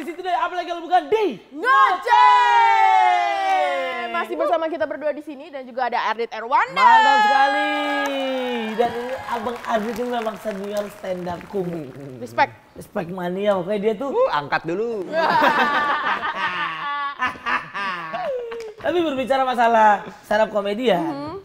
di situ deh, apalagi kalau bukan di Ngoce. Masih bersama kita berdua di sini dan juga ada Ardit Erwanda. Mantap sekali. Dan ini Abang Ardit ini memang senior stand up Respect. Respect mania pokoknya dia tuh. Uh, angkat dulu. Tapi berbicara masalah stand up komedi ya. Mm -hmm.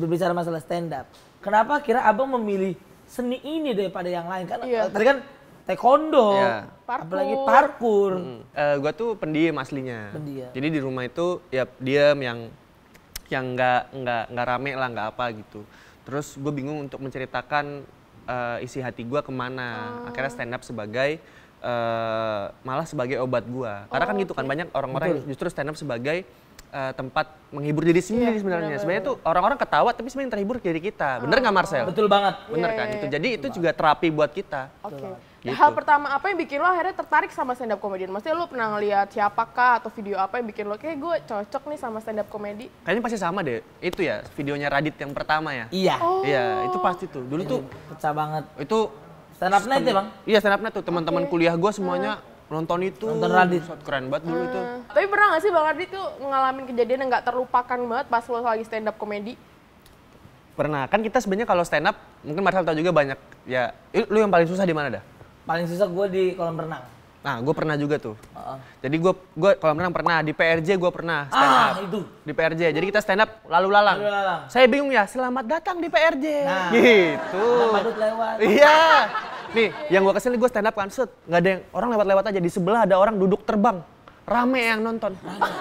Berbicara masalah stand up. Kenapa kira Abang memilih seni ini daripada yang lain? Kan yeah. tadi kan taekwondo, ya. parkour. apalagi parkur. Hmm. Uh, gua tuh pendiam aslinya. Pendiam. Jadi di rumah itu ya diam yang yang nggak nggak nggak rame lah nggak apa gitu. Terus gue bingung untuk menceritakan uh, isi hati gue kemana. Ah. Akhirnya stand up sebagai uh, malah sebagai obat gue. Karena kan oh, gitu kan gitu okay. kan banyak orang-orang justru stand up sebagai uh, tempat menghibur diri sendiri yeah, sebenarnya. Sebenarnya tuh orang-orang ketawa tapi sebenarnya yang terhibur diri kita. Bener nggak oh. Marcel? Betul banget. Bener yeah, kan? Yeah, itu. Iya. Jadi betul itu banget. juga terapi buat kita. Oke. Okay. Nah, gitu. Hal pertama apa yang bikin lo akhirnya tertarik sama stand up komedian? Maksudnya lo pernah ngeliat siapakah atau video apa yang bikin lo kayak gue cocok nih sama stand up comedy? Kayaknya pasti sama deh. Itu ya videonya Radit yang pertama ya. Iya. Oh. Iya, itu pasti tuh. Dulu tuh pecah banget. Itu stand up night ya, Bang? Iya, stand up night tuh teman-teman okay. kuliah gue semuanya ah nonton itu nonton Radit keren banget dulu hmm. itu tapi pernah gak sih bang Radit tuh ngalamin kejadian yang nggak terlupakan banget pas lo lagi stand up komedi pernah kan kita sebenarnya kalau stand up mungkin Marcel tau juga banyak ya lu yang paling susah di mana dah paling susah gue di kolam renang nah gue pernah juga tuh uh-uh. jadi gue gue kolam renang pernah di PRJ gue pernah stand up. ah, itu di PRJ jadi kita stand up lalu lalang, lalu lalang. saya bingung ya selamat datang di PRJ nah, gitu nah, lewat iya Nih, yang gue kesel gue stand up kan, set. Gak ada yang, orang lewat-lewat aja. Di sebelah ada orang duduk terbang. Rame yang nonton.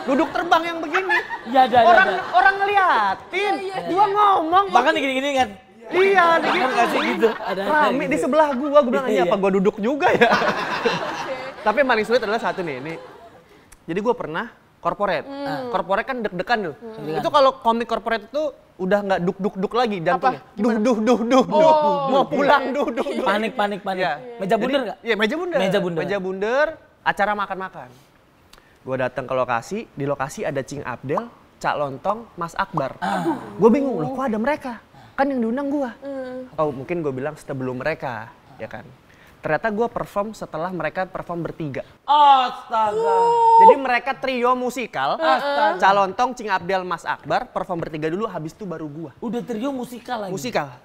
Duduk terbang yang begini. Ya, ada, orang, ada. orang ngeliatin. Ya, iya, ya, gue ngomong. Bahkan gini-gini kan. Iya, -gini. Kan gitu. Ada, Rame di gitu. sebelah gue, gue bilang, iya apa iya, iya. gue duduk juga ya? Tapi yang paling sulit adalah satu nih, ini. Jadi gue pernah korporat. Hmm. Korporat nah, kan deg-degan tuh. Hmm. Itu kalau komik korporat itu udah nggak duk duk duk lagi jantungnya. Duh duh duh duh oh. Mau pulang duh duh. Panik panik panik. Ya. Meja bundar nggak? Iya meja bundar. Meja bundar. Meja bundar. Acara makan makan. Gue datang ke lokasi. Di lokasi ada Cing Abdel, Cak Lontong, Mas Akbar. Ah. Gue bingung loh, kok ada mereka? Kan yang diundang gue. Hmm. Oh mungkin gue bilang sebelum mereka, ya kan? ternyata gue perform setelah mereka perform bertiga. Astaga. Jadi mereka trio musikal. Astaga. Calon Tong, Cing Abdel, Mas Akbar perform bertiga dulu habis itu baru gue. Udah trio musikal lagi. Musikal.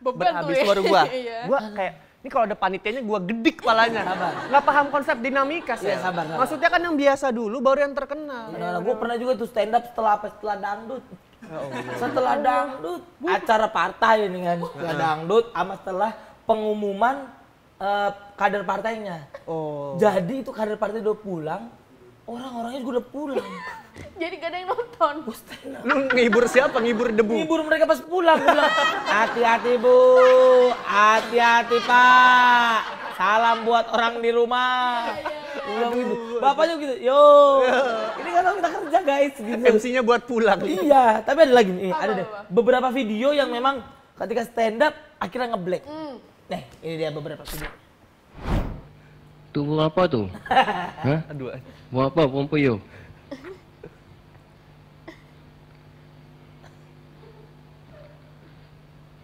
Beban habis ya. baru gue. Iya. gue kayak ini kalau ada panitianya gue gedik palanya. Sabar. Nggak paham konsep dinamika sih. Ya, sabar, sabar. Maksudnya kan yang biasa dulu baru yang terkenal. Iya, ya, gue pernah juga tuh stand up setelah apa? Setelah dangdut. Oh, iya. setelah dangdut, acara partai kan. setelah dangdut, sama setelah pengumuman uh, kader partainya. Oh. Jadi itu kader partai udah pulang, orang-orangnya juga udah pulang. Jadi gak ada yang nonton. Lu ngibur siapa? Ngibur debu? Ngibur mereka pas pulang. hati-hati bu, hati-hati pak. Salam buat orang di rumah. ya. Aduh, gitu, gitu. Bapaknya gitu, yo. Ini kan kita kerja guys. Gitu. MC-nya buat pulang. Iya, tapi ada lagi nih, ada deh. Beberapa video yang memang ketika stand up akhirnya ngeblek. Mm Nih, ini dia beberapa video. Tunggu apa tuh? Hah? Aduh. Mau apa, Pompoyo?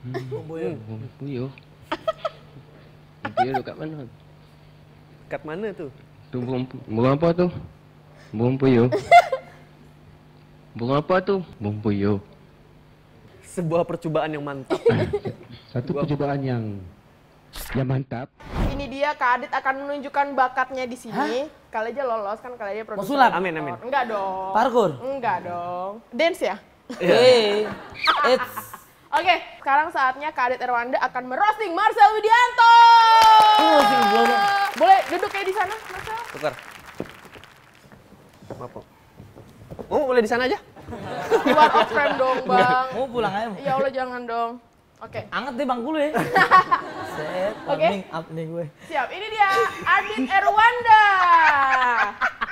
Pompoyo. Pompoyo. Pompoyo dekat mana? Dekat mana tuh? Tuh Pompoyo. apa tu? tuh? Pompoyo. Bunga apa tu? tuh? Pompoyo. Sebuah percobaan yang mantap. Satu percobaan yang Ya mantap. Ini dia Kak Adit akan menunjukkan bakatnya di sini. Hah? Kali aja lolos kan kali aja produser. Pesulap. Amin amin. Enggak dong. Parkur. Enggak dong. Dance ya? Iya. Hey. It's Oke, okay, sekarang saatnya Kak Adit Erwanda akan merosting Marcel Widianto. Boleh duduk kayak di sana, Marcel? Tukar. Maaf. Oh, boleh di sana aja? Luar off frame dong, Bang. Mau pulang aja. Ya Allah, jangan dong. Oke. Okay. Anget deh bangku lu ya. Set, okay. warming up nih gue. Siap, ini dia Adit Erwanda.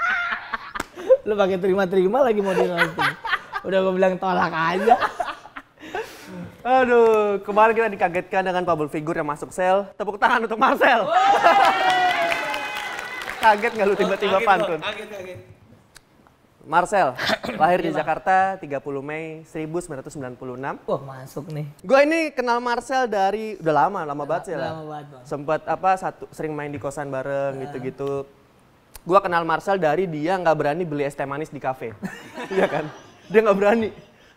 lu pakai terima-terima lagi mau di nanti. Udah gue bilang tolak aja. Aduh, kemarin kita dikagetkan dengan pabul figure yang masuk sel. Tepuk tangan untuk Marcel. Kaget nggak lu tiba-tiba pantun? Kaget, kaget. Marcel, lahir di Jakarta 30 Mei 1996. Wah masuk nih. Gue ini kenal Marcel dari udah lama, lama banget sih ya. Lama banget bang. Sempet apa satu sering main di kosan bareng iya. gitu-gitu. Uh. Gue kenal Marcel dari dia nggak berani beli es teh manis di kafe, iya kan? Dia nggak berani.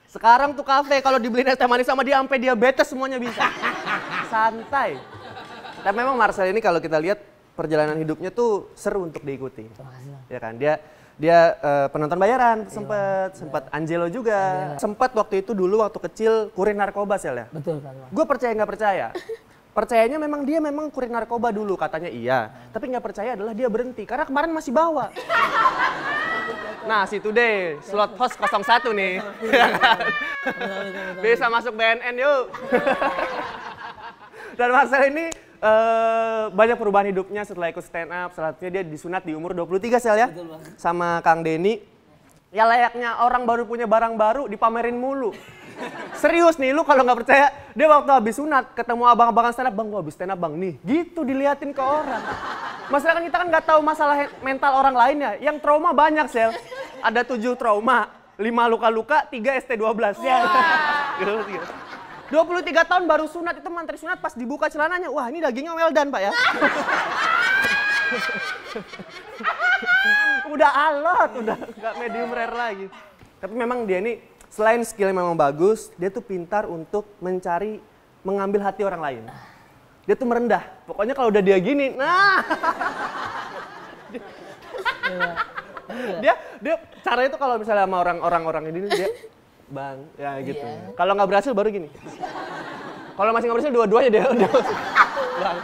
Sekarang tuh kafe kalau dibeli es teh manis sama dia sampai diabetes semuanya bisa. Santai. Tapi memang Marcel ini kalau kita lihat perjalanan hidupnya tuh seru untuk diikuti. Iya kan? Dia dia uh, penonton bayaran iya, sempet iya. sempet Angelo juga Angelo. Iya, iya. sempet waktu itu dulu waktu kecil kurir narkoba sel ya betul kan gue percaya nggak percaya percayanya memang dia memang kurir narkoba dulu katanya iya hmm. tapi nggak percaya adalah dia berhenti karena kemarin masih bawa nah situ deh slot host 01 nih bisa masuk BNN yuk dan Marcel ini Uh, banyak perubahan hidupnya setelah ikut stand up. Selanjutnya dia disunat di umur 23 sel ya. Sama Kang Denny. Ya layaknya orang baru punya barang baru dipamerin mulu. Serius nih lu kalau nggak percaya, dia waktu habis sunat ketemu abang abang stand up, "Bang, gua habis stand up, Bang." Nih, gitu diliatin ke orang. Masyarakat kita kan nggak tahu masalah mental orang lain ya. Yang trauma banyak, Sel. Ada tujuh trauma, lima luka-luka, tiga ST12. Ya. 23 tahun baru sunat itu mantri sunat pas dibuka celananya. Wah, ini dagingnya well done, Pak ya. udah alot, udah nggak medium rare lagi. Tapi memang dia ini selain skillnya memang bagus, dia tuh pintar untuk mencari mengambil hati orang lain. Dia tuh merendah. Pokoknya kalau udah dia gini, nah. Iya. dia dia caranya tuh kalau misalnya sama orang-orang orang ini dia bang ya gitu yeah. kalau nggak berhasil baru gini kalau masih nggak berhasil dua-duanya deh. bang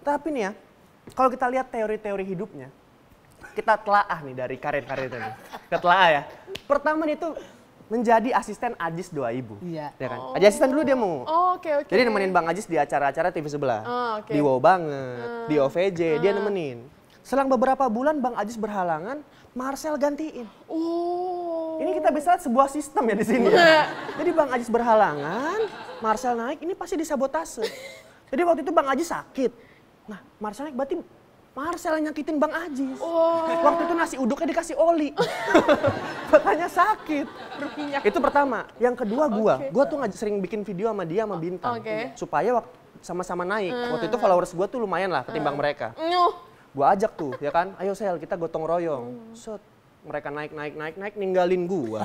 tapi nih ya kalau kita lihat teori-teori hidupnya kita telaah nih dari karir-karir tadi kita telaah ya pertama itu menjadi asisten Ajis doa ibu, iya. ya kan? Oh. Ajis asisten dulu dia mau. Oh, oke okay, oke. Okay. Jadi nemenin Bang Ajis di acara-acara TV sebelah, oh, okay. di Wow banget, uh, di OVJ, uh. dia ah. nemenin. Selang beberapa bulan Bang Ajis berhalangan, Marcel gantiin. Oh. Ini kita bisa lihat sebuah sistem ya di sini. Ya. Jadi Bang Ajis berhalangan, Marcel naik, ini pasti disabotase. Jadi waktu itu Bang Ajis sakit. Nah, Marcel naik berarti Marcel nyakitin Bang Ajis. Oh. Waktu itu nasi uduknya dikasih oli. Katanya sakit. Itu pertama. Yang kedua gua, okay. gua tuh ngajak sering bikin video sama dia sama Bintang. Okay. Supaya waktu sama-sama naik. Mm. Waktu itu followers gua tuh lumayan lah ketimbang mm. mereka. Nyuh. Gua ajak tuh, ya kan? Ayo Sel, kita gotong royong. Mm. Set, mereka naik naik naik naik ninggalin gua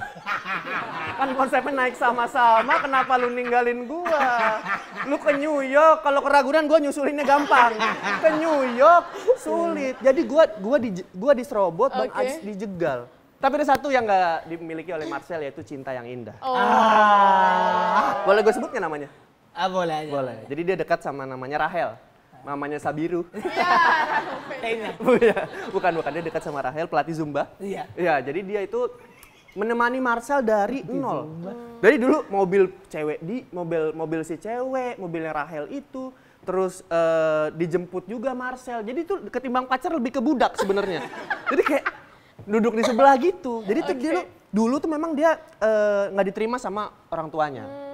kan konsepnya naik sama-sama kenapa lu ninggalin gua lu ke New York kalau ke Ragunan gua nyusulinnya gampang ke New York sulit jadi gua gua di gua diserobot okay. bang dijegal tapi ada satu yang nggak dimiliki oleh Marcel yaitu cinta yang indah. Oh. Ah. Boleh gue sebutnya namanya? Ah, boleh aja. Boleh. Jadi dia dekat sama namanya Rahel mamanya Sabiru. Iya. iya. bukan bukan dia dekat sama Rahel pelatih Zumba. Iya. Iya, jadi dia itu menemani Marcel dari nol. Dari dulu mobil cewek di mobil mobil si cewek, mobilnya Rahel itu terus uh, dijemput juga Marcel. Jadi itu ketimbang pacar lebih ke budak sebenarnya. jadi kayak duduk di sebelah gitu. Jadi tuh okay. dulu dulu tuh memang dia eh, nggak uh, diterima sama orang tuanya. Hmm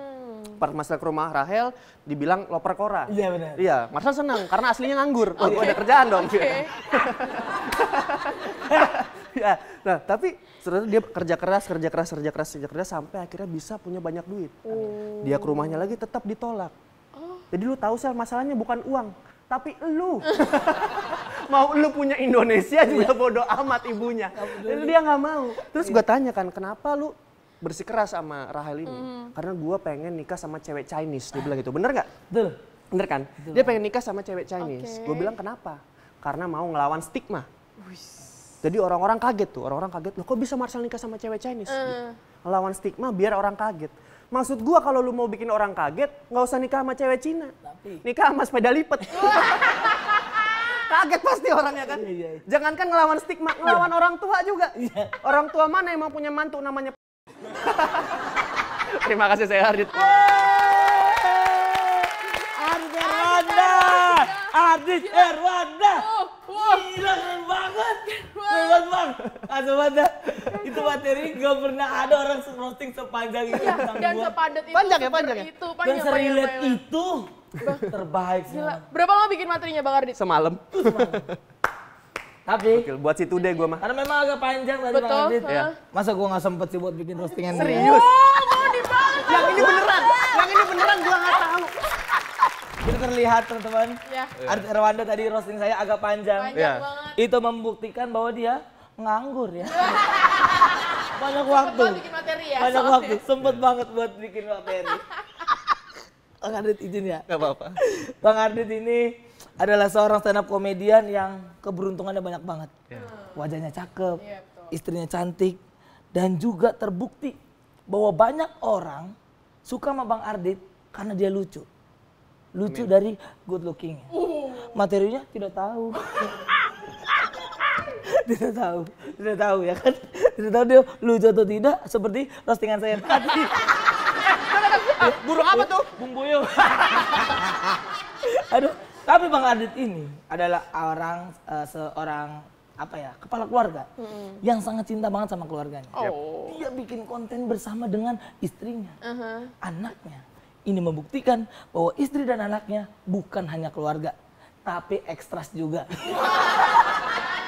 permasalahan ke rumah Rahel dibilang loper kora. Iya benar. Iya, Marcel senang karena aslinya nganggur. Oh, okay. ada kerjaan dong. Okay. ya. Nah, tapi sebenarnya dia kerja keras, kerja keras, kerja keras, kerja keras sampai akhirnya bisa punya banyak duit. Oh. Dia ke rumahnya lagi tetap ditolak. Oh. Jadi lu tahu sel masalahnya bukan uang, tapi lu mau lu punya Indonesia juga iya. bodoh amat ibunya. Jadi dia nggak mau. Terus gue tanya kan, kenapa lu bersikeras sama Rahel ini mm. karena gue pengen nikah sama cewek Chinese dia bilang gitu bener nggak betul bener kan Duh. dia pengen nikah sama cewek Chinese okay. gue bilang kenapa karena mau ngelawan stigma Uish. Jadi orang-orang kaget tuh, orang-orang kaget, loh kok bisa Marcel nikah sama cewek Chinese? mm. Gitu. stigma biar orang kaget. Maksud gue kalau lu mau bikin orang kaget, nggak usah nikah sama cewek Cina. Tapi... Nikah sama sepeda lipat. kaget pasti orangnya kan. Iya, iya. Jangankan ngelawan stigma, ngelawan iya. orang tua juga. Orang tua mana yang mau punya mantu namanya Terima kasih saya Ardit. Ardit Erwanda. Ardit Erwanda. Gila keren banget. Keren banget. Asal banget. Ah, itu materi gak pernah ada orang roasting sepanjang itu. Iya, dan sepadat itu. Panjang ya, panjang ya. Itu, panjang, dan serilet itu terbaik. Gila. Berapa lama bikin materinya Bang Ardit? Semalam. Semalam. Tapi Gokil. buat situ deh gue mah. Karena memang agak panjang tadi Bang Adit. Ya. Masa gue nggak sempet sih buat bikin roastingan Serius? Oh, mau Yang ini beneran. Yang ini beneran gue nggak tahu. Itu terlihat teman-teman. Ya. Adit Erwanda tadi roasting saya agak panjang. Panjang ya. banget. Itu membuktikan bahwa dia nganggur ya. Banyak waktu. Sempet bikin materi ya. Banyak waktu. waktu. Sempet ya. banget buat bikin materi. Bang Ardit izin ya? Gak apa-apa. Bang Ardit ini adalah seorang stand up komedian yang keberuntungannya banyak banget. Yeah. Wajahnya cakep, yeah, iya, istrinya cantik, dan juga terbukti bahwa banyak orang suka sama Bang Ardit karena dia lucu. Lucu Amin. dari good looking. Uh. Materinya tidak tahu. tidak tahu, tidak tahu ya kan. Tidak tahu dia lucu atau tidak seperti postingan saya tadi. Eh, ah, burung apa tuh? Bung Aduh, tapi Bang Adit ini adalah orang uh, seorang apa ya kepala keluarga hmm. yang sangat cinta banget sama keluarganya. Oh. Dia bikin konten bersama dengan istrinya, uh -huh. anaknya. Ini membuktikan bahwa istri dan anaknya bukan hanya keluarga, tapi ekstras juga.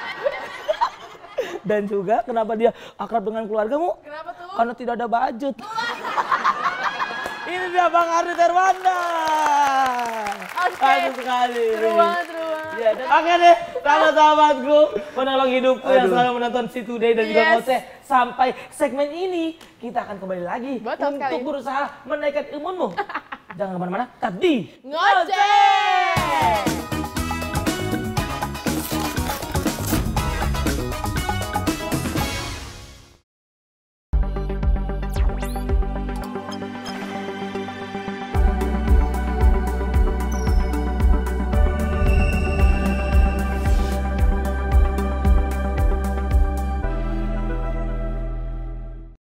dan juga kenapa dia akrab dengan keluargamu? Kenapa tuh? Karena tidak ada budget. Ini dia Bang Ardi Herwanda. Kasih sekali. Seru banget, seru Ya, Oke deh, sahabat-sahabatku, penolong hidupku Aduh. yang selalu menonton Si Today dan yes. juga Mose. Sampai segmen ini, kita akan kembali lagi Betul untuk sekali. berusaha menaikkan ilmunmu. Jangan kemana-mana, tadi Ngoceh! Ngoceh.